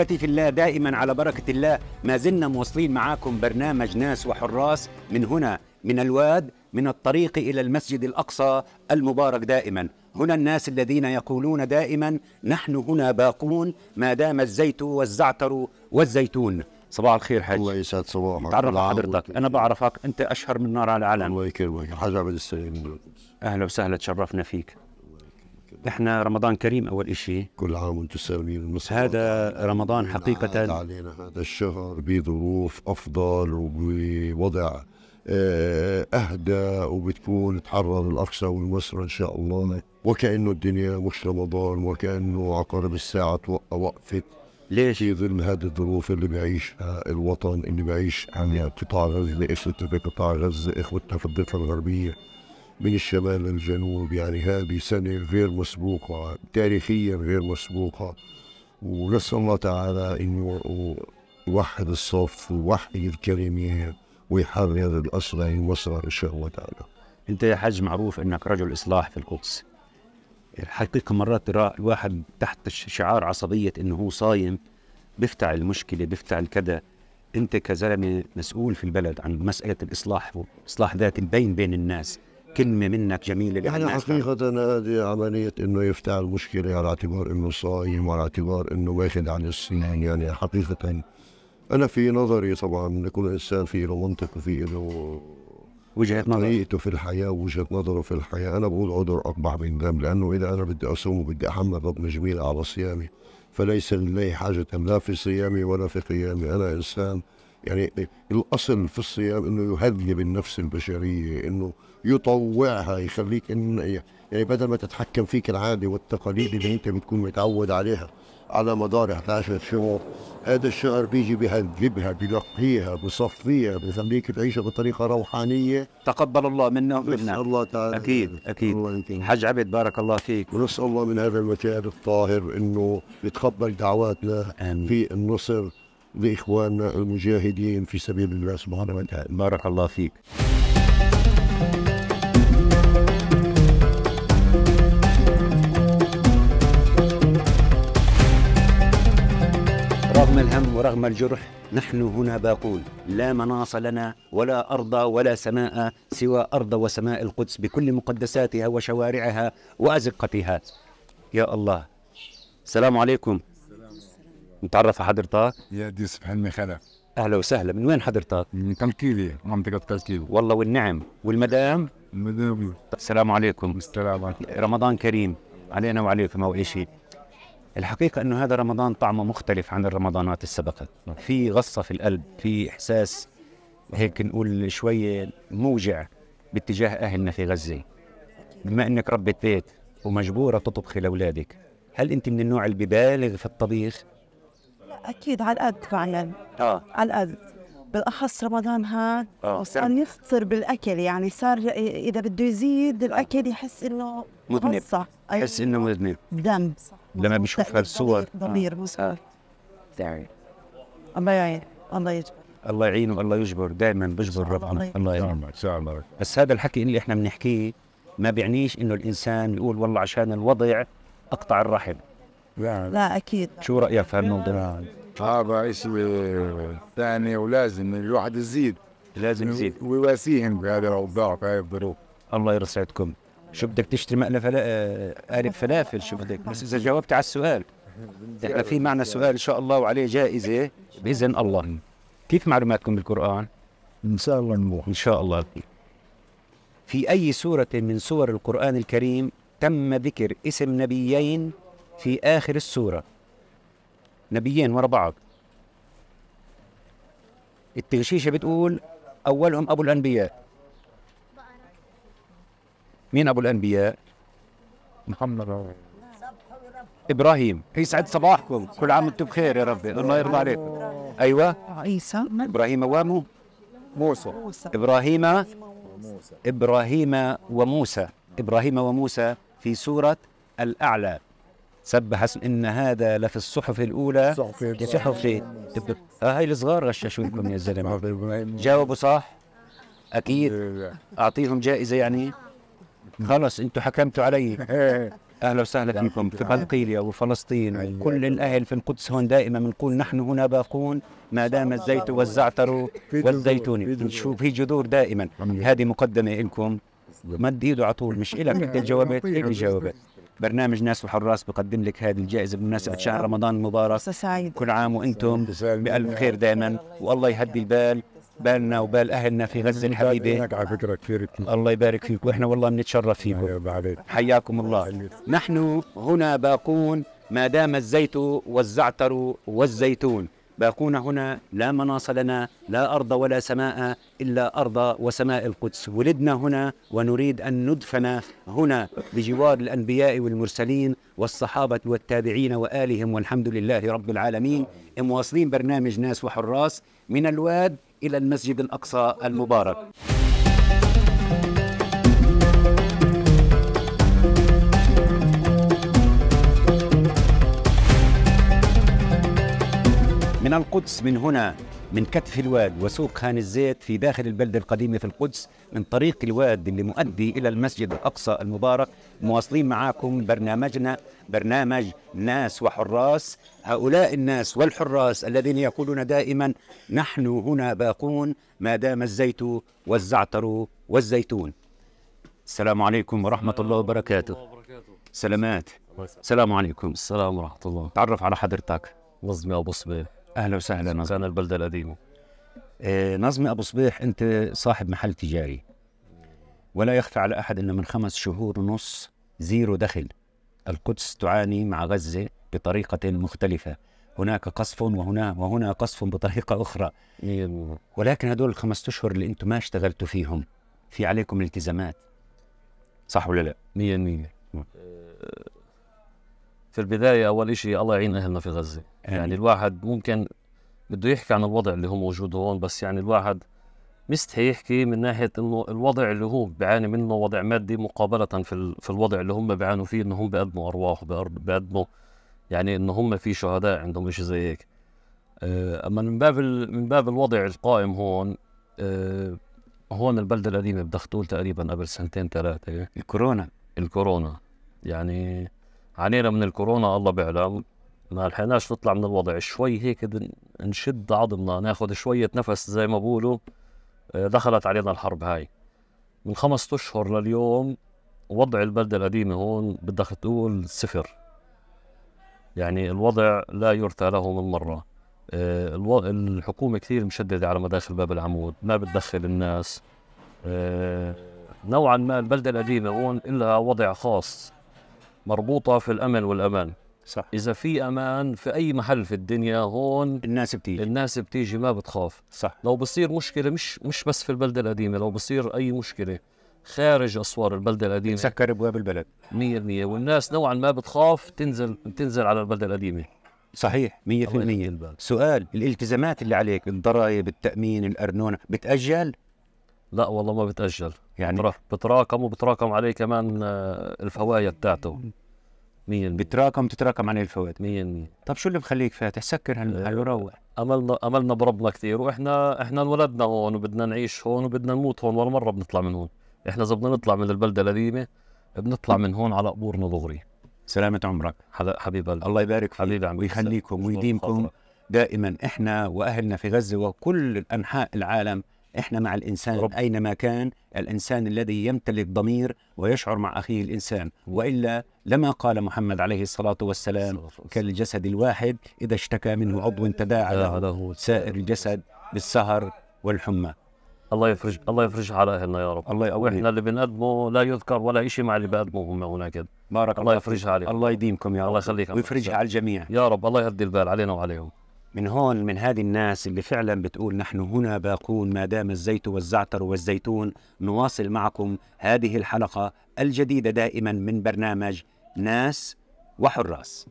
احبتي في الله دائما على بركه الله ما زلنا مواصلين معاكم برنامج ناس وحراس من هنا من الواد من الطريق الى المسجد الاقصى المبارك دائما هنا الناس الذين يقولون دائما نحن هنا باقون ما دام الزيت والزعتر والزيتون صباح الخير حاج الله يسعد صباحك تعرف حضرتك انا بعرفك انت اشهر من نار على العالم الله يكرمك حاج عبد السلام اهلا وسهلا تشرفنا فيك احنا رمضان كريم اول شيء كل عام وانتم سالمين هذا رمضان حقيقه علينا هذا الشهر بظروف افضل وبوضع آه، اهدى وبتكون تحرر الاقصى والوسطى ان شاء الله وكانه الدنيا مش رمضان وكانه عقارب الساعه وقفت ليش؟ في ظل هذه الظروف اللي بيعيشها الوطن اللي بيعيش يعني قطاع غزه اخوتنا في قطاع غزه اخوتنا في الضفه الغربيه من الشمال للجنوب يعني هذه سنة غير مسبوقة تاريخيا غير مسبوقة ونسأل الله تعالى أنه يوحد الصف ويوحد الكلمة ويحرر هذا الأصل إن شاء الله تعالى أنت يا حاج معروف أنك رجل إصلاح في القدس الحقيقة مرات ترى الواحد تحت شعار عصبية أنه هو صايم بيفتع المشكلة بيفتع الكذا أنت كزلمة مسؤول في البلد عن مسألة الإصلاح وإصلاح ذات البين بين الناس كلمه منك جميله يعني حقيقه هذه عمليه انه يفتح المشكله على اعتبار انه صايم وعلى اعتبار انه واخد عن السنين يعني حقيقه انا في نظري طبعا كل انسان في له منطق وفي له وجهه نظر طريقته في الحياه ووجهه نظره في الحياه انا بقول عذر اقبح من ذنب لانه اذا انا بدي اصوم وبدي احمل ربنا جميل على صيامي فليس لي حاجه لا في صيامي ولا في قيامي انا انسان يعني الاصل في الصيام انه يهذب النفس البشريه انه يطوعها يخليك ان يعني بدل ما تتحكم فيك العاده والتقاليد اللي انت بتكون متعود عليها على مدار 11 شهور هذا الشهر بيجي بيهذبها بينقيها بيصفيها بيخليك تعيش بطريقه روحانيه تقبل الله منا ومنا الله تعالى اكيد اكيد حاج حج عبد بارك الله فيك ونسال الله من هذا المكان الطاهر انه يتقبل دعواتنا آمين. في النصر بإخواننا المجاهدين في سبيل الله سبحانه وتعالى بارك الله فيك رغم الهم ورغم الجرح نحن هنا باقون لا مناص لنا ولا أرض ولا سماء سوى أرض وسماء القدس بكل مقدساتها وشوارعها وأزقتها يا الله السلام عليكم نتعرف على حضرتك يا يوسف حلمي خلف اهلا وسهلا من وين حضرتك؟ من كلكيلي منطقة كلكيلي والله والنعم والمدام؟ المدام السلام عليكم السلام عليكم رمضان كريم علينا وعليكم او شيء الحقيقة أنه هذا رمضان طعمه مختلف عن الرمضانات السابقة في غصة في القلب في إحساس هيك نقول شوية موجع باتجاه أهلنا في غزة بما أنك ربة بيت ومجبورة تطبخي لأولادك هل أنت من النوع اللي ببالغ في الطبيخ اكيد على القد بعمل يعني. اه على القد بالاخص رمضان هاد اه صار يفطر بالاكل يعني صار اذا بده يزيد آه. الاكل يحس انه مذنب صح يحس انه مذنب دم لما بيشوف هالصور ضمير مصاب آه. آه. الله يعين الله يجبر الله يعينه الله يجبر دائما بجبر ربنا الله يعينه بس هذا الحكي اللي احنا بنحكيه ما بيعنيش انه الانسان يقول والله عشان الوضع اقطع الرحم لا أكيد شو رأيك في هالموضوع؟ هذا شيء ثاني ولازم الواحد يزيد لازم يزيد ويواسيهم بهذه الأوضاع في هذه الظروف الله يرسعدكم شو بدك تشتري معنا فلا... آه، قالب فلافل شو بدك بس إذا جاوبت على السؤال احنا في معنا سؤال إن شاء الله وعليه جائزة بإذن الله كيف معلوماتكم بالقرآن؟ إن شاء الله نروح إن شاء الله في أي سورة من سور القرآن الكريم تم ذكر اسم نبيين في آخر السورة نبيين ورا بعض التغشيشة بتقول أولهم أبو الأنبياء مين أبو الأنبياء؟ محمد إبراهيم يسعد صباحكم كل عام وأنتم بخير يا رب الله يرضى عليكم أيوة عيسى إبراهيم وامو موسى إبراهيم إبراهيم وموسى إبراهيم وموسى في سورة الأعلى سب حسن ان هذا لفي الصحف الاولى صحف صحف اه هاي الصغار غششوكم يا زلمه جاوبوا صح اكيد اعطيهم جائزه يعني خلص انتم حكمتوا علي اهلا وسهلا فيكم في بلقيليا وفلسطين كل الاهل في القدس هون دائما بنقول نحن هنا باقون ما دام الزيت والزعتر والزيتون بنشوف في جذور دائما هذه مقدمه لكم مد ايده على طول مش الك انت جاوبت اللي جاوبت برنامج ناس وحراس بقدم لك هذه الجائزه بمناسبه شهر رمضان المبارك سعيد كل عام وانتم بالف خير دائما والله يهدي البال بالنا وبال اهلنا في غزه الحبيبه على فكره كثير الله يبارك فيك واحنا والله بنتشرف فيكم حياكم الله نحن هنا باقون ما دام الزيت والزعتر والزيتون باقون هنا لا مناص لنا لا أرض ولا سماء إلا أرض وسماء القدس ولدنا هنا ونريد أن ندفن هنا بجوار الأنبياء والمرسلين والصحابة والتابعين وآلهم والحمد لله رب العالمين مواصلين برنامج ناس وحراس من الواد إلى المسجد الأقصى المبارك من القدس من هنا من كتف الواد وسوق خان الزيت في داخل البلدة القديمة في القدس من طريق الواد اللي مؤدي إلى المسجد الأقصى المبارك مواصلين معاكم برنامجنا برنامج ناس وحراس هؤلاء الناس والحراس الذين يقولون دائما نحن هنا باقون ما دام الزيت والزعتر والزيتون السلام عليكم ورحمة الله وبركاته سلامات السلام عليكم السلام ورحمة الله تعرف على حضرتك نظمي أبو صبيح اهلا وسهلا نظمي سكان البلده القديمه إيه نظمي ابو صبيح انت صاحب محل تجاري ولا يخفى على احد انه من خمس شهور ونص زيرو دخل القدس تعاني مع غزه بطريقه مختلفه هناك قصف وهنا وهنا قصف بطريقه اخرى ولكن هدول الخمس اشهر اللي انتم ما اشتغلتوا فيهم في عليكم التزامات صح ولا لا 100% في البدايه اول شيء الله يعين اهلنا في غزه يعني الواحد ممكن بده يحكي عن الوضع اللي هو موجود هون بس يعني الواحد مستحي يحكي من ناحيه انه الوضع اللي هو بيعاني منه وضع مادي مقابله في في الوضع اللي هم بيعانوا فيه انه هم بيقدموا ارواح بيقدموا يعني انه هم في شهداء عندهم شيء زي هيك آه، اما من باب من باب الوضع القائم هون آه، هون البلده القديمه بدختول تقريبا قبل سنتين ثلاثه الكورونا الكورونا يعني عانينا من الكورونا الله بيعلم ما لحقناش نطلع من الوضع شوي هيك نشد عظمنا ناخذ شويه نفس زي ما بقولوا آه، دخلت علينا الحرب هاي من خمسة اشهر لليوم وضع البلده القديمه هون بدك تقول صفر يعني الوضع لا يرثى له من مره آه، الحكومه كثير مشدده على مداخل باب العمود ما بتدخل الناس آه، نوعا ما البلده القديمه هون إلها وضع خاص مربوطه في الامن والامان صح اذا في امان في اي محل في الدنيا هون الناس بتيجي الناس بتيجي ما بتخاف صح لو بصير مشكله مش مش بس في البلده القديمه لو بصير اي مشكله خارج اسوار البلده القديمه تسكر ابواب البلد 100% والناس نوعا ما بتخاف تنزل تنزل على البلده القديمه صحيح 100% سؤال الالتزامات اللي عليك الضرائب التامين الارنونه بتاجل لا والله ما بتاجل يعني بتراكم وبتراكم عليه كمان آه، الفوائد بتاعته 100% بتراكم تتراكم عليه الفوائد 100% طب شو اللي مخليك فاتح سكر هالمحل وروح آه، املنا املنا بربنا كثير واحنا احنا انولدنا هون وبدنا نعيش هون وبدنا نموت هون ولا مره بنطلع من هون احنا اذا بدنا نطلع من البلده القديمه بنطلع من هون على قبورنا دغري سلامة عمرك حبيب قلبي الله يبارك فيك ويخليكم ويديمكم دائما احنا واهلنا في غزه وكل انحاء العالم احنا مع الانسان رب. اينما كان الانسان الذي يمتلك ضمير ويشعر مع اخيه الانسان والا لما قال محمد عليه الصلاه والسلام كالجسد الواحد اذا اشتكى منه عضو تداعى له سائر الجسد بالسهر والحمى الله يفرج الله يفرجها على اهلنا يا رب الله يقوينا احنا اللي بنقدمه لا يذكر ولا شيء مع اللي بقدمه هم هناك بارك الله, الله يفرجها عليكم الله يديمكم يا رب الله يخليكم ويفرجها على الجميع يا رب الله يهدي البال علينا وعليهم من هون من هذه الناس اللي فعلا بتقول نحن هنا باقون ما دام الزيت والزعتر والزيتون نواصل معكم هذه الحلقة الجديدة دائما من برنامج ناس وحراس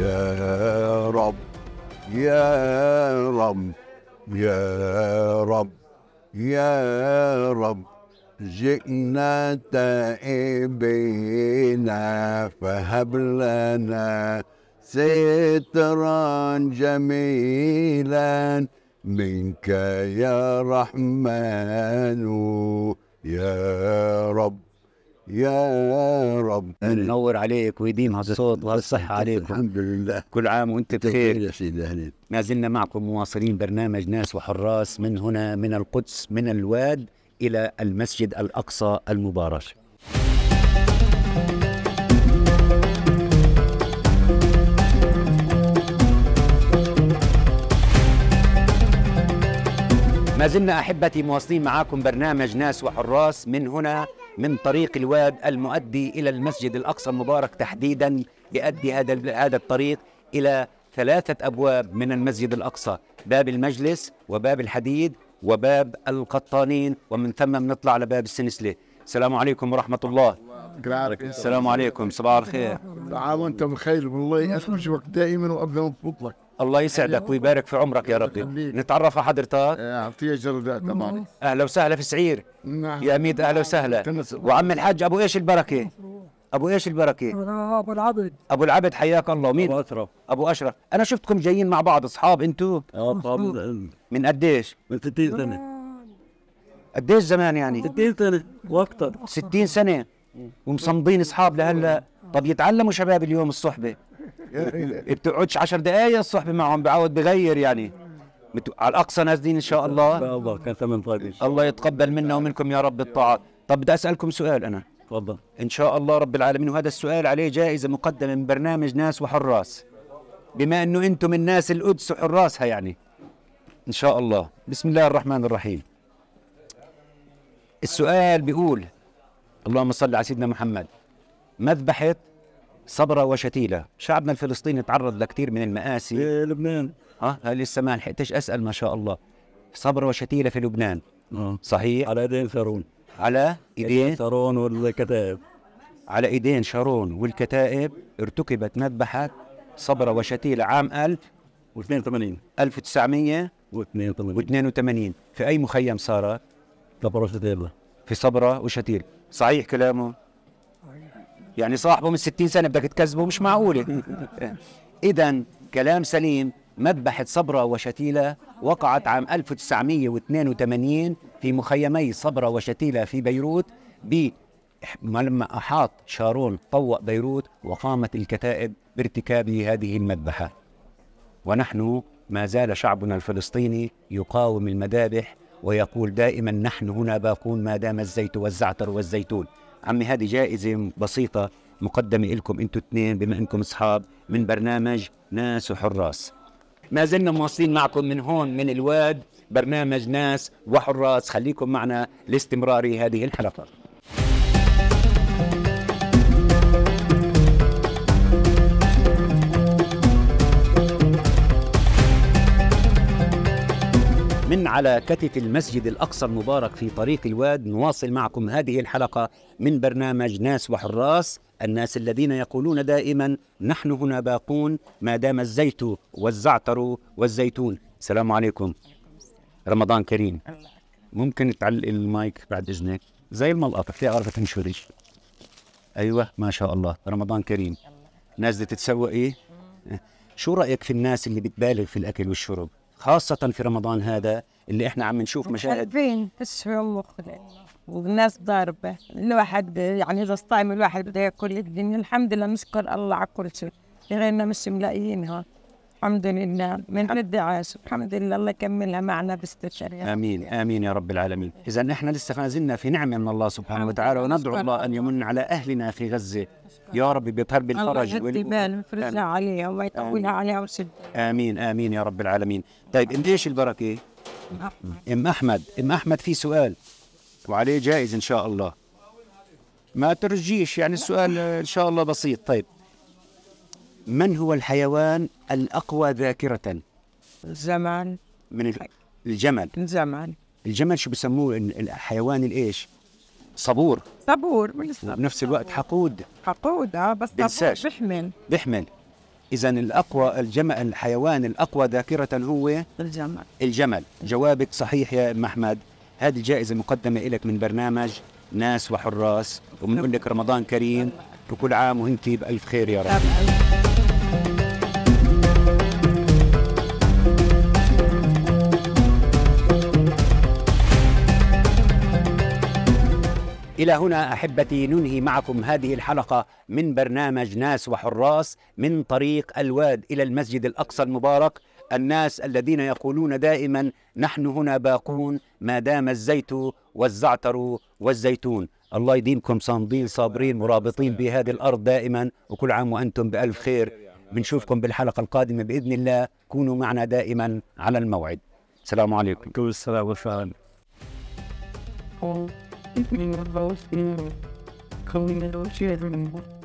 يا رب يا رب يا رب يا رب جئنا تائبين فهب لنا سترا جميلا منك يا رحمن يا رب يا رب نور عليك ويديم الصوت والصحة عليكم الحمد لله كل عام وانت بخير يا سيدي اهلين ما زلنا معكم مواصلين برنامج ناس وحراس من هنا من القدس من الواد إلى المسجد الأقصى المبارك ما زلنا احبتي مواصلين معاكم برنامج ناس وحراس من هنا من طريق الواد المؤدي إلى المسجد الأقصى المبارك تحديدا يؤدي هذا هذا الطريق إلى ثلاثة أبواب من المسجد الأقصى باب المجلس وباب الحديد وباب القطانين ومن ثم بنطلع على باب السنسلة السلام عليكم ورحمة الله السلام عليكم صباح الخير تعالوا أنتم بخير والله اسعد وقت دائما وابدا مبروك لك الله يسعدك ويبارك في عمرك يا ربي نتعرف على حضرتك إيه، عطيه جرداء تمام اهلا وسهلا في سعير نعم. يا اميد اهلا وسهلا وعم الحاج ابو ايش البركه ابو ايش البركه ابو العبد ابو العبد حياك الله مين ابو اشرف ابو اشرف انا شفتكم جايين مع بعض اصحاب انتو اه طبعا من قديش من 60 سنه قديش زمان يعني 60 سنه واكثر 60 سنه ومصمدين اصحاب لهلا طب يتعلموا شباب اليوم الصحبه يعني بتقعدش 10 دقايق الصحبه معهم بعود بغير يعني على الاقصى نازلين ان شاء الله ان شاء الله كان ثمن طيب إن شاء الله يتقبل منا ومنكم يا رب الطاعات طب بدي اسالكم سؤال انا تفضل ان شاء الله رب العالمين وهذا السؤال عليه جائزه مقدمه من برنامج ناس وحراس بما انه انتم من ناس القدس وحراسها يعني ان شاء الله بسم الله الرحمن الرحيم السؤال بيقول اللهم صل على سيدنا محمد مذبحه صبرة وشتيلة شعبنا الفلسطيني تعرض لكثير من المآسي إيه لبنان اه لسه ما لحقتش اسال ما شاء الله صبرة وشتيلة في لبنان آه. صحيح على ايدين شارون على ايدين شارون والكتائب على ايدين شارون والكتائب ارتكبت مذبحة صبرة وشتيلة عام 1000 و82 1982 في اي مخيم صارت؟ صبرة وشتيلة في صبرة وشتيلة صحيح كلامه يعني صاحبه من 60 سنه بدك تكذبه مش معقوله يعني. اذا كلام سليم مذبحة صبرة وشتيلة وقعت عام 1982 في مخيمي صبرة وشتيلة في بيروت ب لما أحاط شارون طوق بيروت وقامت الكتائب بارتكاب هذه المذبحة ونحن ما زال شعبنا الفلسطيني يقاوم المذابح ويقول دائما نحن هنا باقون ما دام الزيت والزعتر والزيتون عمي هذه جائزه بسيطه مقدمه لكم انتم اثنين بما انكم اصحاب من برنامج ناس وحراس ما زلنا مواصلين معكم من هون من الواد برنامج ناس وحراس خليكم معنا لاستمرار هذه الحلقه على كتف المسجد الأقصى المبارك في طريق الواد نواصل معكم هذه الحلقة من برنامج ناس وحراس الناس الذين يقولون دائما نحن هنا باقون ما دام الزيت والزعتر والزيتون السلام عليكم رمضان كريم ممكن تعلق المايك بعد إذنك زي الملقطة في عرفة تنشرش أيوة ما شاء الله رمضان كريم نازلة تتسوق إيه شو رأيك في الناس اللي بتبالغ في الأكل والشرب خاصة في رمضان هذا اللي احنا عم نشوف مشاهد فين الشعوب مختلف والناس ضاربة الواحد يعني إذا استعمل الواحد بده ياكل الدنيا الحمد لله نشكر الله على كل شيء غيرنا مش ملاقيين هون الحمد لله من الدعاء الحمد لله الله يكملها معنا باستشارية امين امين يا رب العالمين اذا احنا لسه ما زلنا في نعمه من الله سبحانه وتعالى وندعو الله ان يمن على اهلنا في غزه يا رب بطرب الفرج الله يهدي ويفرجها عليها ويطولها عليها وسد امين امين يا رب العالمين طيب ام ايش البركه؟ ام احمد ام احمد في سؤال وعليه جائز ان شاء الله ما ترجيش يعني السؤال ان شاء الله بسيط طيب من هو الحيوان الأقوى ذاكرة؟ الزمان من الجمل الزمان الجمل شو بسموه الحيوان الايش؟ صبور صبور بنفس الوقت حقود حقود اه بس بنساش. بحمل بحمل اذا الاقوى الجمل الحيوان الاقوى ذاكره هو الجمل الجمل جوابك صحيح يا ام احمد هذه الجائزه مقدمه لك من برنامج ناس وحراس وبنقول لك رمضان كريم وكل عام وانت بالف خير يا رب إلى هنا أحبتي ننهي معكم هذه الحلقة من برنامج ناس وحراس من طريق الواد إلى المسجد الأقصى المبارك الناس الذين يقولون دائما نحن هنا باقون ما دام الزيت والزعتر والزيتون الله يديمكم صامدين صابرين مرابطين بهذه الأرض دائما وكل عام وأنتم بألف خير بنشوفكم بالحلقة القادمة بإذن الله كونوا معنا دائما على الموعد السلام عليكم السلام الله Coming out of